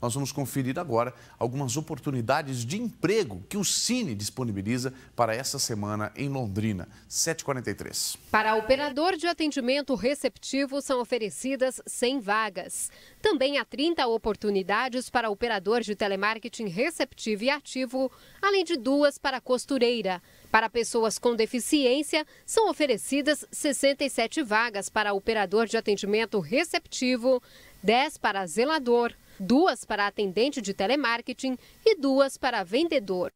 nós vamos conferir agora algumas oportunidades de emprego que o Cine disponibiliza para essa semana em Londrina. 7h43. Para operador de atendimento receptivo são oferecidas 100 vagas. Também há 30 oportunidades para operador de telemarketing receptivo e ativo, além de duas para costureira. Para pessoas com deficiência, são oferecidas 67 vagas para operador de atendimento receptivo, 10 para zelador, duas para atendente de telemarketing e duas para vendedor.